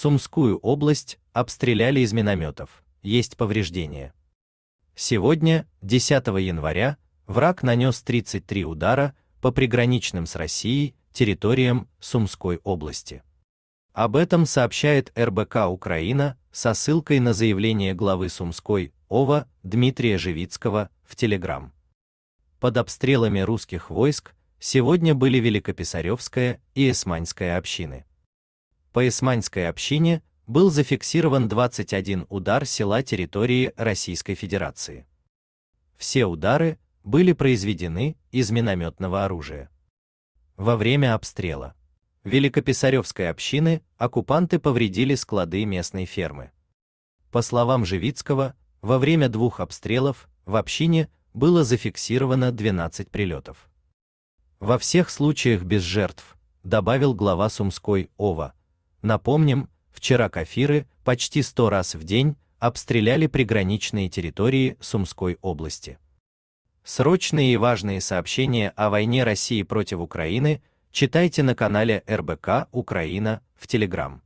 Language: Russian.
Сумскую область обстреляли из минометов, есть повреждения. Сегодня, 10 января, враг нанес 33 удара по приграничным с Россией территориям Сумской области. Об этом сообщает РБК Украина со ссылкой на заявление главы Сумской ОВА Дмитрия Живицкого в Телеграм. Под обстрелами русских войск сегодня были Великописаревская и Эсманская общины по Исманской общине был зафиксирован 21 удар села территории Российской Федерации. Все удары были произведены из минометного оружия. Во время обстрела Великописаревской общины оккупанты повредили склады местной фермы. По словам Живицкого, во время двух обстрелов в общине было зафиксировано 12 прилетов. Во всех случаях без жертв, добавил глава Сумской ОВА, Напомним, вчера кафиры почти 100 раз в день обстреляли приграничные территории Сумской области. Срочные и важные сообщения о войне России против Украины читайте на канале РБК Украина в Телеграм.